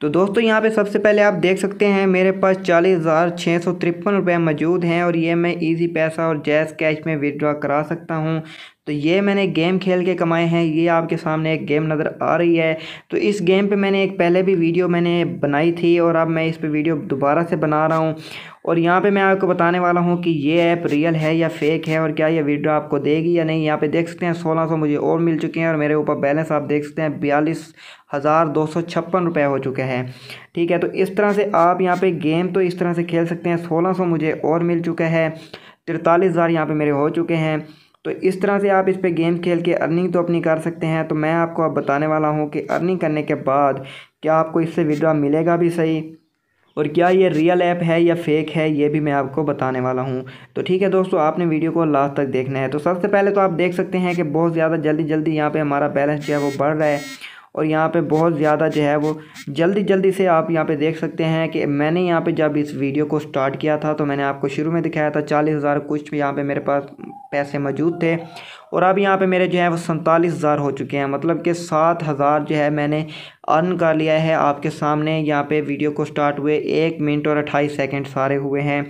तो दोस्तों यहाँ पे सबसे पहले आप देख सकते हैं मेरे पास चालीस हज़ार छः सौ तिरपन रुपये मौजूद हैं और ये मैं इजी पैसा और जैस कैश में विदड्रा करा सकता हूँ तो ये मैंने गेम खेल के कमाए हैं ये आपके सामने एक गेम नज़र आ रही है तो इस गेम पे मैंने एक पहले भी वीडियो मैंने बनाई थी और अब मैं इस पे वीडियो दोबारा से बना रहा हूँ और यहाँ पे मैं आपको बताने वाला हूँ कि ये ऐप रियल है या फेक है और क्या ये वीडियो आपको देगी या नहीं यहाँ पे देख सकते हैं सोलह सौ मुझे और मिल चुके हैं और मेरे ऊपर बैलेंस आप देख सकते हैं बयालीस हज़ार दो सौ छप्पन रुपये हो चुके हैं ठीक है तो इस तरह से आप यहाँ पर गेम तो इस तरह से खेल सकते हैं सोलह सौ मुझे और मिल चुका है तिरतालीस हज़ार यहाँ पर मेरे हो चुके हैं तो इस तरह से आप इस पर गेम खेल के अर्निंग तो अपनी कर सकते हैं तो मैं आपको अब बताने वाला हूँ कि अर्निंग करने के बाद क्या आपको इससे विड्रा मिलेगा भी सही और क्या ये रियल ऐप है या फेक है ये भी मैं आपको बताने वाला हूँ तो ठीक है दोस्तों आपने वीडियो को लास्ट तक देखना है तो सबसे पहले तो आप देख सकते हैं कि बहुत ज़्यादा जल्दी जल्दी यहाँ पर हमारा बैलेंस जो है वो बढ़ रहा है और यहाँ पे बहुत ज़्यादा जो है वो जल्दी जल्दी से आप यहाँ पे देख सकते हैं कि मैंने यहाँ पे जब इस वीडियो को स्टार्ट किया था तो मैंने आपको शुरू में दिखाया था चालीस हज़ार कुछ भी यहाँ पे मेरे पास पैसे मौजूद थे और अब यहाँ पे मेरे जो है वो सैंतालीस हज़ार हो चुके हैं मतलब कि सात हज़ार जो है मैंने अर्न कर लिया है आपके सामने यहाँ पे वीडियो को स्टार्ट हुए एक मिनट और अट्ठाईस सेकंड सारे हुए हैं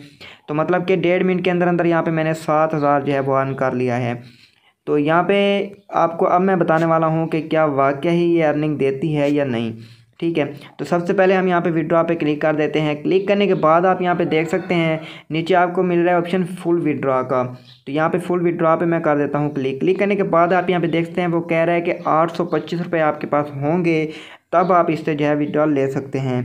तो मतलब कि डेढ़ मिनट के अंदर अंदर यहाँ पे मैंने सात हज़ार जो है वो अर्न कर लिया है तो यहाँ पर आपको अब मैं बताने वाला हूँ कि क्या वाक्य ही ये अर्निंग देती है या नहीं ठीक है तो सबसे पहले हम यहाँ पे विड्रॉ पे क्लिक कर देते हैं क्लिक करने के बाद आप यहाँ पे देख सकते हैं नीचे आपको मिल रहा है ऑप्शन फुल विड्रॉ का तो यहाँ पे फुल विड्रॉ पे मैं कर देता हूँ क्लिक क्लिक करने के बाद आप यहाँ पे देखते हैं वो कह रहा है कि आठ सौ पच्चीस रुपये आपके पास होंगे तब आप इससे जो है विड्रॉ ले सकते हैं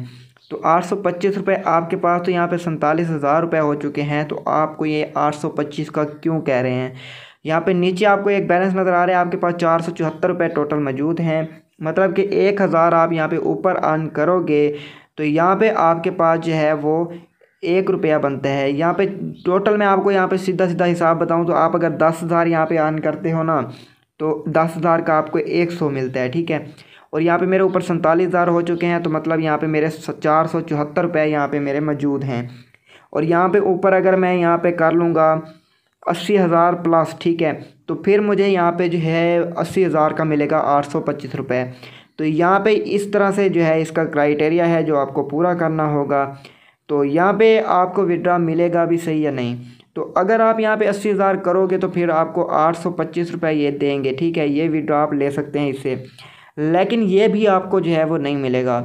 तो आठ सौ पच्चीस रुपये आपके पास तो यहाँ पर सैंतालीस हज़ार रुपये हो चुके हैं तो आपको ये आठ सौ पच्चीस का क्यों कह रहे हैं यहाँ पे नीचे आपको एक बैलेंस नज़र आ रहा है आपके पास चार सौ चौहत्तर रुपये टोटल मौजूद हैं मतलब कि एक हज़ार आप यहाँ पे ऊपर अर्न करोगे तो यहाँ पे आपके पास जो है वो एक रुपया बनता है यहाँ पे टोटल मैं आपको यहाँ पे सीधा सीधा हिसाब बताऊँ तो आप अगर दस हज़ार यहाँ पर अर्न करते हो ना तो दस हज़ार का आपको एक सौ मिलता है ठीक है और यहाँ पे मेरे ऊपर सैंतालीस हज़ार हो चुके हैं तो मतलब यहाँ पे मेरे चार सौ चौहत्तर रुपये यहाँ पर मेरे मौजूद हैं और यहाँ पर ऊपर अगर मैं यहाँ पर कर लूँगा अस्सी हज़ार प्लस ठीक है तो फिर मुझे यहाँ पे जो है अस्सी हज़ार का मिलेगा आठ सौ पच्चीस रुपये तो यहाँ पे इस तरह से जो है इसका क्राइटेरिया है जो आपको पूरा करना होगा तो यहाँ पे आपको विड्रा मिलेगा भी सही या नहीं तो अगर आप यहाँ पे अस्सी हज़ार करोगे तो फिर आपको आठ सौ पच्चीस रुपये ये देंगे ठीक है ये विड्रा आप ले सकते हैं इससे लेकिन ये भी आपको जो है वो नहीं मिलेगा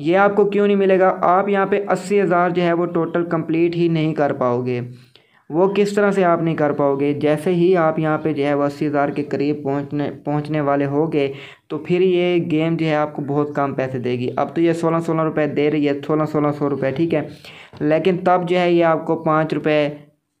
ये आपको क्यों नहीं मिलेगा आप यहाँ पे अस्सी हज़ार जो है वो टोटल कंप्लीट ही नहीं कर पाओगे वो किस तरह से आप नहीं कर पाओगे जैसे ही आप यहाँ पे जो है वो अस्सी हज़ार के करीब पहुँचने पहुँचने वाले होगे तो फिर ये गेम जो है आपको बहुत कम पैसे देगी अब तो ये सोलह सोलह रुपये दे रही है सोलह सोलह सौ रुपये ठीक है लेकिन तब जो है ये आपको पाँच रुपये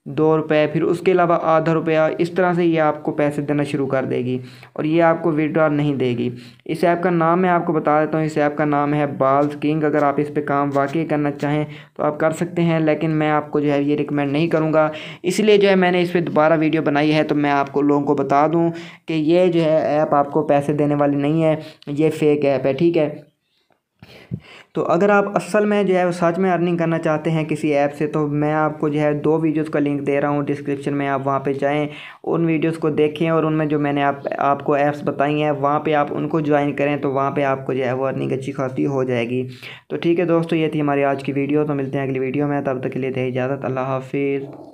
दो रुपये फिर उसके अलावा आधा रुपया इस तरह से ये आपको पैसे देना शुरू कर देगी और ये आपको विड्रॉ नहीं देगी इस ऐप का नाम मैं आपको बता देता हूँ इस ऐप का नाम है बाल्स किंग अगर आप इस पर काम वाकई करना चाहें तो आप कर सकते हैं लेकिन मैं आपको जो है ये रिकमेंड नहीं करूँगा इसलिए जो है मैंने इस पर दोबारा वीडियो बनाई है तो मैं आपको लोगों को बता दूँ कि ये जो है ऐप आपको पैसे देने वाली नहीं है ये फेक ऐप है ठीक है तो अगर आप असल में जो है सच में अर्निंग करना चाहते हैं किसी ऐप से तो मैं आपको जो है दो वीडियोस का लिंक दे रहा हूँ डिस्क्रिप्शन में आप वहाँ पे जाएं उन वीडियोस को देखें और उनमें जो मैंने आप आपको ऐप्स बताई हैं वहाँ पे आप उनको ज्वाइन करें तो वहाँ पे आपको जो है वो अर्निंग अच्छी खासी हो जाएगी तो ठीक है दोस्तों ये थी हमारी आज की वीडियो तो मिलते हैं अगली वीडियो में तब तक के लिए दे इजाज़त अल्लाह हाफिज़